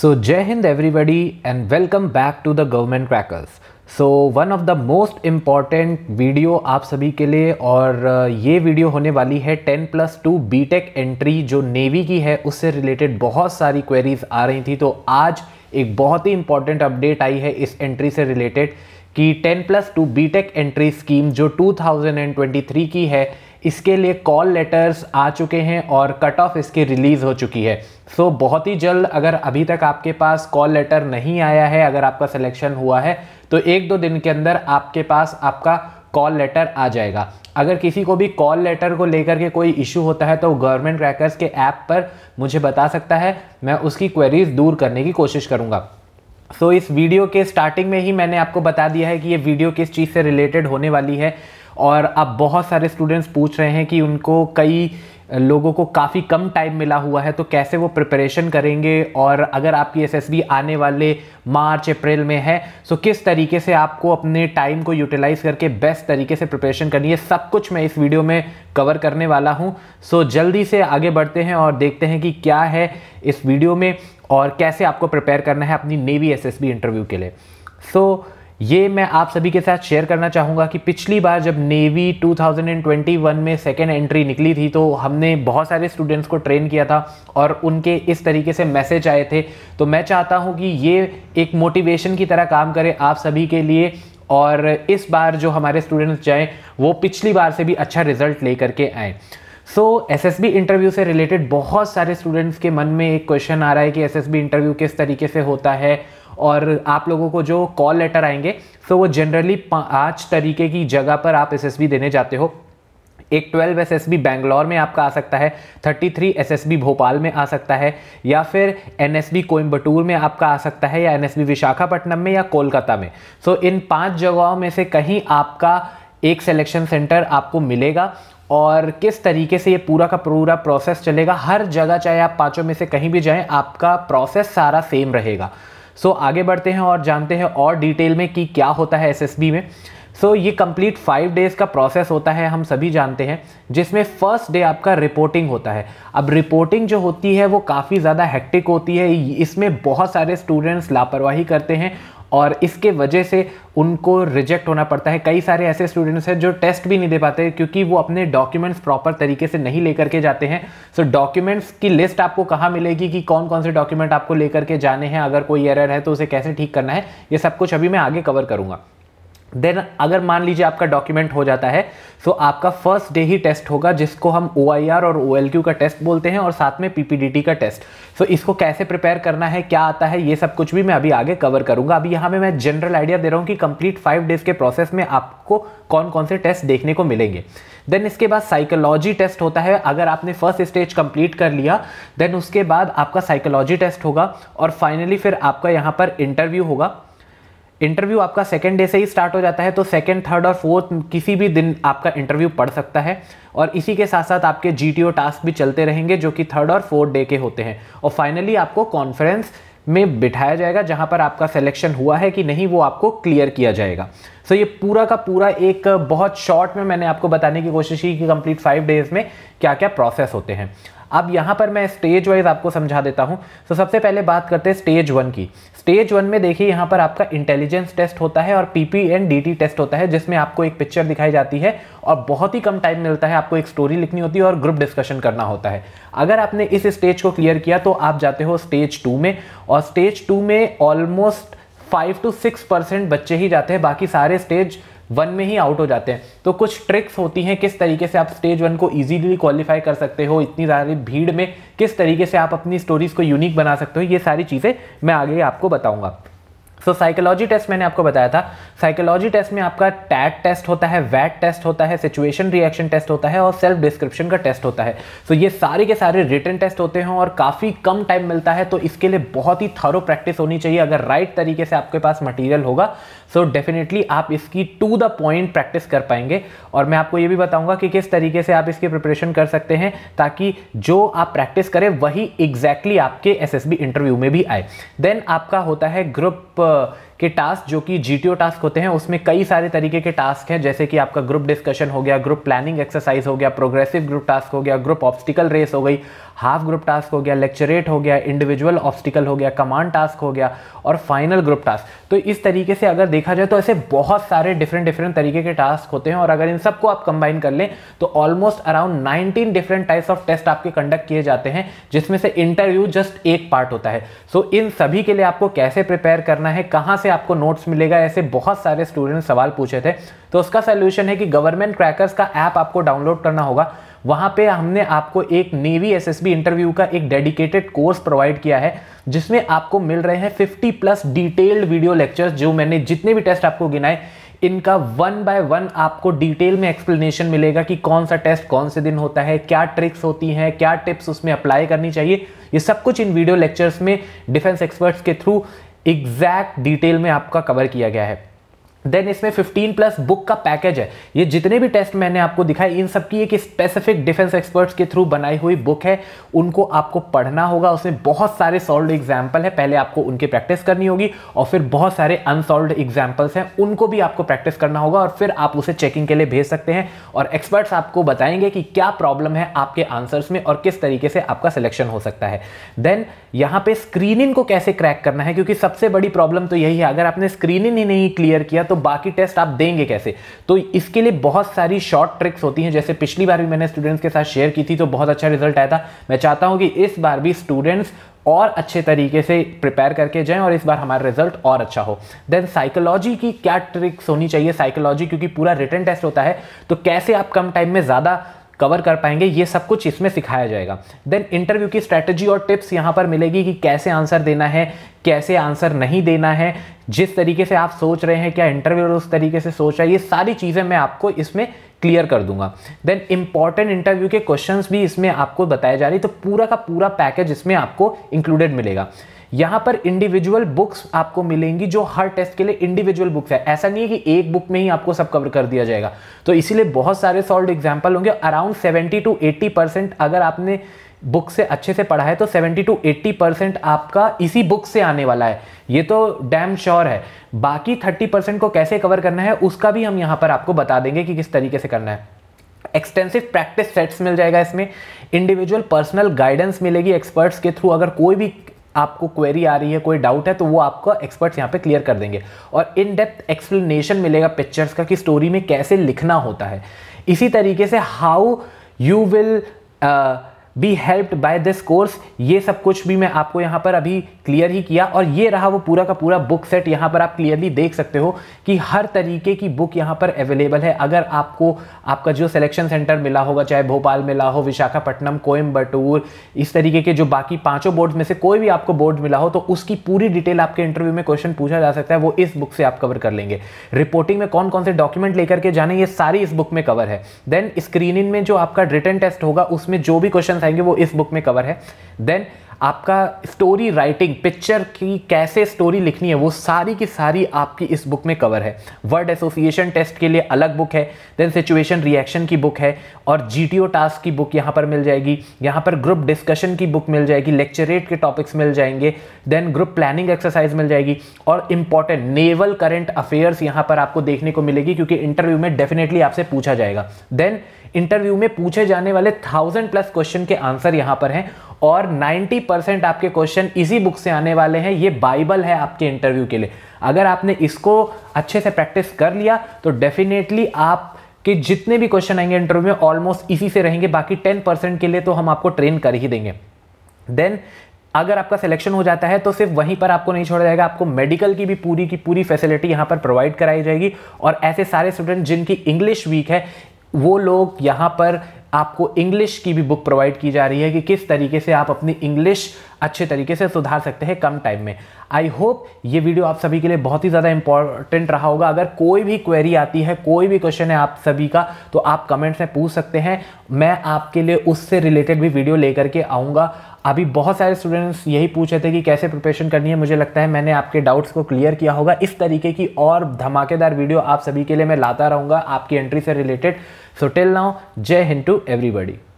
so Jai Hind everybody and welcome back to the Government Crackers so one of the most important video आप सभी के लिए और uh, ये वीडियो होने वाली है 10 plus two B tech entry जो नेवी की है उससे रिलेटेड बहुत सारी क्वेरीज आ रही थी तो आज एक बहुत ही इंपॉर्टेंट अपडेट आई है इस एंट्री से रिलेटेड कि 10 plus two B tech entry scheme जो 2023 की है इसके लिए कॉल लेटर्स आ चुके हैं और कट ऑफ इसकी रिलीज़ हो चुकी है सो so, बहुत ही जल्द अगर अभी तक आपके पास कॉल लेटर नहीं आया है अगर आपका सिलेक्शन हुआ है तो एक दो दिन के अंदर आपके पास आपका कॉल लेटर आ जाएगा अगर किसी को भी कॉल लेटर को लेकर के कोई इशू होता है तो गवर्नमेंट क्रैकर्स के ऐप पर मुझे बता सकता है मैं उसकी क्वेरीज दूर करने की कोशिश करूँगा सो so, इस वीडियो के स्टार्टिंग में ही मैंने आपको बता दिया है कि ये वीडियो किस चीज़ से रिलेटेड होने वाली है और अब बहुत सारे स्टूडेंट्स पूछ रहे हैं कि उनको कई लोगों को काफ़ी कम टाइम मिला हुआ है तो कैसे वो प्रिपरेशन करेंगे और अगर आपकी एसएसबी आने वाले मार्च अप्रैल में है सो तो किस तरीके से आपको अपने टाइम को यूटिलाइज करके बेस्ट तरीके से प्रिपरेशन करनी है सब कुछ मैं इस वीडियो में कवर करने वाला हूँ सो जल्दी से आगे बढ़ते हैं और देखते हैं कि क्या है इस वीडियो में और कैसे आपको प्रिपेयर करना है अपनी नेवी एस इंटरव्यू के लिए सो so, ये मैं आप सभी के साथ शेयर करना चाहूँगा कि पिछली बार जब नेवी 2021 में सेकेंड एंट्री निकली थी तो हमने बहुत सारे स्टूडेंट्स को ट्रेन किया था और उनके इस तरीके से मैसेज आए थे तो मैं चाहता हूँ कि ये एक मोटिवेशन की तरह काम करे आप सभी के लिए और इस बार जो हमारे स्टूडेंट्स जाएँ वो पिछली बार से भी अच्छा रिजल्ट ले करके आएँ so S S B interview से रिलेटेड बहुत सारे स्टूडेंट्स के मन में एक क्वेश्चन आ रहा है कि एस एस बी इंटरव्यू किस तरीके से होता है और आप लोगों को जो कॉल लेटर आएंगे सो वो जनरली पाँच तरीके की जगह पर आप एस देने जाते हो एक 12 एस एस बैंगलोर में आपका आ सकता है 33 एस एस भोपाल में आ सकता है या फिर एन एस कोयम्बटूर में आपका आ सकता है या एन एस विशाखापट्टनम में या कोलकाता में सो so, इन पांच जगहों में से कहीं आपका एक सिलेक्शन सेंटर आपको मिलेगा और किस तरीके से ये पूरा का पूरा प्रोसेस चलेगा हर जगह चाहे आप पाँचों में से कहीं भी जाएं आपका प्रोसेस सारा सेम रहेगा सो so, आगे बढ़ते हैं और जानते हैं और डिटेल में कि क्या होता है एस में सो so, ये कंप्लीट फाइव डेज़ का प्रोसेस होता है हम सभी जानते हैं जिसमें फर्स्ट डे आपका रिपोर्टिंग होता है अब रिपोर्टिंग जो होती है वो काफ़ी ज़्यादा हेक्टिक होती है इसमें बहुत सारे स्टूडेंट्स लापरवाही करते हैं और इसके वजह से उनको रिजेक्ट होना पड़ता है कई सारे ऐसे स्टूडेंट्स हैं जो टेस्ट भी नहीं दे पाते क्योंकि वो अपने डॉक्यूमेंट्स प्रॉपर तरीके से नहीं लेकर के जाते हैं सो so, डॉक्यूमेंट्स की लिस्ट आपको कहाँ मिलेगी कि कौन कौन से डॉक्यूमेंट आपको लेकर के जाने हैं अगर कोई एरर है तो उसे कैसे ठीक करना है ये सब कुछ अभी मैं आगे कवर करूँगा देन अगर मान लीजिए आपका डॉक्यूमेंट हो जाता है तो आपका फर्स्ट डे ही टेस्ट होगा जिसको हम ओ और ओ का टेस्ट बोलते हैं और साथ में पी का टेस्ट सो so, इसको कैसे प्रिपेयर करना है क्या आता है ये सब कुछ भी मैं अभी आगे कवर करूंगा अभी यहाँ में मैं जनरल आइडिया दे रहा हूँ कि कंप्लीट फाइव डेज के प्रोसेस में आपको कौन कौन से टेस्ट देखने को मिलेंगे देन इसके बाद साइकोलॉजी टेस्ट होता है अगर आपने फर्स्ट स्टेज कंप्लीट कर लिया देन उसके बाद आपका साइकोलॉजी टेस्ट होगा और फाइनली फिर आपका यहाँ पर इंटरव्यू होगा इंटरव्यू आपका सेकेंड डे से ही स्टार्ट हो जाता है तो सेकेंड थर्ड और फोर्थ किसी भी दिन आपका इंटरव्यू पड़ सकता है और इसी के साथ साथ आपके जी टास्क भी चलते रहेंगे जो कि थर्ड और फोर्थ डे के होते हैं और फाइनली आपको कॉन्फ्रेंस में बिठाया जाएगा जहाँ पर आपका सिलेक्शन हुआ है कि नहीं वो आपको क्लियर किया जाएगा सो so, ये पूरा का पूरा एक बहुत शॉर्ट में मैंने आपको बताने की कोशिश की कि कंप्लीट फाइव डेज में क्या क्या प्रोसेस होते हैं अब यहाँ पर मैं स्टेज वाइज आपको समझा देता हूँ तो सबसे पहले बात करते हैं स्टेज वन की स्टेज वन में देखिए यहाँ पर आपका इंटेलिजेंस टेस्ट होता है और पीपी एंड टी टेस्ट होता है जिसमें आपको एक पिक्चर दिखाई जाती है और बहुत ही कम टाइम मिलता है आपको एक स्टोरी लिखनी होती है और ग्रुप डिस्कशन करना होता है अगर आपने इस स्टेज को क्लियर किया तो आप जाते हो स्टेज टू में और स्टेज टू में almost five to six percent बच्चे ही जाते हैं बाकी सारे स्टेज वन में ही आउट हो जाते हैं तो कुछ ट्रिक्स होती हैं किस तरीके से आप स्टेज वन को इजीली क्वालिफाई कर सकते हो इतनी सारी भीड़ में किस तरीके से आप अपनी स्टोरीज़ को यूनिक बना सकते हो ये सारी चीज़ें मैं आगे आपको बताऊँगा सो साइकोलॉजी टेस्ट मैंने आपको बताया था साइकोलॉजी टेस्ट में आपका टैट टेस्ट होता है वैट टेस्ट होता है सिचुएशन रिएक्शन टेस्ट होता है और सेल्फ डिस्क्रिप्शन का टेस्ट होता है सो so, ये सारे के सारे रिटर्न टेस्ट होते हैं और काफ़ी कम टाइम मिलता है तो इसके लिए बहुत ही थरो प्रैक्टिस होनी चाहिए अगर राइट right तरीके से आपके पास मटीरियल होगा सो so डेफिनेटली आप इसकी टू द पॉइंट प्रैक्टिस कर पाएंगे और मैं आपको ये भी बताऊंगा कि किस तरीके से आप इसकी प्रिपरेशन कर सकते हैं ताकि जो आप प्रैक्टिस करें वही एग्जैक्टली exactly आपके एस इंटरव्यू में भी आए देन आपका होता है ग्रुप the कि टास्क जो कि जी टास्क होते हैं उसमें कई सारे तरीके के टास्क हैं जैसे कि आपका ग्रुप डिस्कशन हो गया ग्रुप प्लानिंग एक्सरसाइज हो गया प्रोग्रेसिव ग्रुप टास्क हो गया ग्रुप ऑब्स्टिकल रेस हो गई हाफ ग्रुप टास्क हो गया लेक्चरेट हो गया इंडिविजुअल ऑब्स्टिकल हो गया कमांड टास्क हो गया और फाइनल ग्रुप टास्क तो इस तरीके से अगर देखा जाए तो ऐसे बहुत सारे डिफरेंट डिफरेंट तरीके के टास्क होते हैं और अगर इन सबको आप कंबाइन कर लें तो almost around nineteen different types of test आपके कंडक्ट किए जाते हैं जिसमें से इंटरव्यू जस्ट एक पार्ट होता है सो so, इन सभी के लिए आपको कैसे प्रिपेयर करना है कहाँ से आपको नोट्स मिलेगा ऐसे बहुत सारे स्टूडेंट सवाल पूछे थे तो उसका सोल्यूशन है कि गवर्नमेंट क्रैकर्स का ऐप आपको डाउनलोड करना होगा वहाँ पे हमने आपको एक नेवी एसएसबी इंटरव्यू का एक डेडिकेटेड कोर्स प्रोवाइड किया है जिसमें आपको मिल रहे हैं 50 प्लस डिटेल्ड वीडियो लेक्चर्स जो मैंने जितने भी टेस्ट आपको गिनाए इनका वन बाय वन आपको डिटेल में एक्सप्लेनेशन मिलेगा कि कौन सा टेस्ट कौन से दिन होता है क्या ट्रिक्स होती हैं क्या टिप्स उसमें अप्लाई करनी चाहिए ये सब कुछ इन वीडियो लेक्चर्स में डिफेंस एक्सपर्ट्स के थ्रू एग्जैक्ट डिटेल में आपका कवर किया गया है देन इसमें 15 प्लस बुक का पैकेज है ये जितने भी टेस्ट मैंने आपको दिखाए इन सब की एक स्पेसिफिक डिफेंस एक्सपर्ट्स के थ्रू बनाई हुई बुक है उनको आपको पढ़ना होगा उसमें बहुत सारे सॉल्व एग्जाम्पल है पहले आपको उनकी प्रैक्टिस करनी होगी और फिर बहुत सारे अनसॉल्व एग्जाम्पल्स हैं उनको भी आपको प्रैक्टिस करना होगा और फिर आप उसे चेकिंग के लिए भेज सकते हैं और एक्सपर्ट्स आपको बताएंगे कि क्या प्रॉब्लम है आपके आंसर्स में और किस तरीके से आपका सिलेक्शन हो सकता है देन यहाँ पे स्क्रीनिंग को कैसे क्रैक करना है क्योंकि सबसे बड़ी प्रॉब्लम तो यही है अगर आपने स्क्रीनिंग ही नहीं क्लियर किया तो तो बाकी टेस्ट आप देंगे कैसे तो इसके लिए बहुत सारी शॉर्ट ट्रिक्स होती हैं जैसे पिछली बार भी मैंने स्टूडेंट्स के साथ शेयर की थी तो बहुत अच्छा रिजल्ट आया था मैं चाहता हूँ कि इस बार भी स्टूडेंट्स और अच्छे तरीके से प्रिपेयर करके जाएं और इस बार हमारा रिजल्ट और अच्छा हो देन साइकोलॉजी की क्या ट्रिक्स होनी चाहिए साइकोलॉजी क्योंकि पूरा रिटर्न टेस्ट होता है तो कैसे आप कम टाइम में ज़्यादा कवर कर पाएंगे ये सब कुछ इसमें सिखाया जाएगा देन इंटरव्यू की स्ट्रैटेजी और टिप्स यहाँ पर मिलेगी कि कैसे आंसर देना है कैसे आंसर नहीं देना है जिस तरीके से आप सोच रहे हैं क्या इंटरव्यू उस तरीके से सोच रहा है ये सारी चीज़ें मैं आपको इसमें क्लियर कर दूंगा देन इंपॉर्टेंट इंटरव्यू के क्वेश्चंस भी इसमें आपको बताए जा रही तो पूरा का पूरा पैकेज इसमें आपको इंक्लूडेड मिलेगा यहां पर इंडिविजुअल बुक्स आपको मिलेंगी जो हर टेस्ट के लिए इंडिविजुअल बुक्स है ऐसा नहीं है कि एक बुक में ही आपको सब कवर कर दिया जाएगा तो इसीलिए बहुत सारे सॉल्ड एग्जाम्पल होंगे around seventy to eighty percent अगर आपने बुक से अच्छे से पढ़ा है तो 70 टू 80 परसेंट आपका इसी बुक से आने वाला है ये तो डैम श्योर है बाकी 30 परसेंट को कैसे कवर करना है उसका भी हम यहाँ पर आपको बता देंगे कि किस तरीके से करना है एक्सटेंसिव प्रैक्टिस सेट्स मिल जाएगा इसमें इंडिविजुअल पर्सनल गाइडेंस मिलेगी एक्सपर्ट्स के थ्रू अगर कोई भी आपको क्वेरी आ रही है कोई डाउट है तो वो आपको एक्सपर्ट्स यहाँ पे क्लियर कर देंगे और इन डेप्थ एक्सप्लेनेशन मिलेगा पिक्चर्स का कि स्टोरी में कैसे लिखना होता है इसी तरीके से how you will be helped by this course ये सब कुछ भी मैं आपको यहाँ पर अभी क्लियर ही किया और ये रहा वो पूरा का पूरा बुक सेट यहाँ पर आप क्लियरली देख सकते हो कि हर तरीके की बुक यहाँ पर अवेलेबल है अगर आपको आपका जो सिलेक्शन सेंटर मिला होगा चाहे भोपाल मिला हो विशाखापट्टनम कोयम्बटूर इस तरीके के जो बाकी पाँचों बोर्ड में से कोई भी आपको बोर्ड मिला हो तो उसकी पूरी डिटेल आपके इंटरव्यू में क्वेश्चन पूछा जा सकता है वो इस बुक से आप कवर कर लेंगे रिपोर्टिंग में कौन कौन से डॉक्यूमेंट लेकर के जाने ये सारी इस बुक में कवर है देन स्क्रीनिंग में जो आपका रिटर्न टेस्ट होगा उसमें जो भी क्वेश्चन चाहेंगे वो इस बुक में कवर है देन आपका स्टोरी राइटिंग पिक्चर की कैसे स्टोरी लिखनी है वो सारी की सारी आपकी इस बुक में कवर है वर्ड एसोसिएशन टेस्ट के लिए अलग बुक है देन सिचुएशन रिएक्शन की बुक है और जी टास्क की बुक यहाँ पर मिल जाएगी यहाँ पर ग्रुप डिस्कशन की बुक मिल जाएगी लेक्चरेट के टॉपिक्स मिल जाएंगे देन ग्रुप प्लानिंग एक्सरसाइज मिल जाएगी और इंपॉर्टेंट नेवल करेंट अफेयर्स यहाँ पर आपको देखने को मिलेगी क्योंकि इंटरव्यू में डेफिनेटली आपसे पूछा जाएगा देन इंटरव्यू में पूछे जाने वाले थाउजेंड प्लस क्वेश्चन के आंसर यहाँ पर हैं और 90 परसेंट आपके क्वेश्चन इसी बुक से आने वाले हैं ये बाइबल है आपके इंटरव्यू के लिए अगर आपने इसको अच्छे से प्रैक्टिस कर लिया तो डेफिनेटली आप कि जितने भी क्वेश्चन आएंगे इंटरव्यू में ऑलमोस्ट इसी से रहेंगे बाकी टेन परसेंट के लिए तो हम आपको ट्रेन कर ही देंगे देन अगर आपका सिलेक्शन हो जाता है तो सिर्फ वहीं पर आपको नहीं छोड़ा जाएगा आपको मेडिकल की भी पूरी की पूरी फैसिलिटी यहाँ पर प्रोवाइड कराई जाएगी और ऐसे सारे स्टूडेंट जिनकी इंग्लिश वीक है वो लोग यहाँ पर आपको इंग्लिश की भी बुक प्रोवाइड की जा रही है कि किस तरीके से आप अपनी इंग्लिश अच्छे तरीके से सुधार सकते हैं कम टाइम में आई होप ये वीडियो आप सभी के लिए बहुत ही ज़्यादा इंपॉर्टेंट रहा होगा अगर कोई भी क्वेरी आती है कोई भी क्वेश्चन है आप सभी का तो आप कमेंट्स में पूछ सकते हैं मैं आपके लिए उससे रिलेटेड भी वीडियो लेकर के आऊँगा अभी बहुत सारे स्टूडेंट्स यही पूछ रहे थे कि कैसे प्रिपरेशन करनी है मुझे लगता है मैंने आपके डाउट्स को क्लियर किया होगा इस तरीके की और धमाकेदार वीडियो आप सभी के लिए मैं लाता रहूँगा आपकी एंट्री से रिलेटेड सो टिल नाउ जय हिंद टू एवरीबडी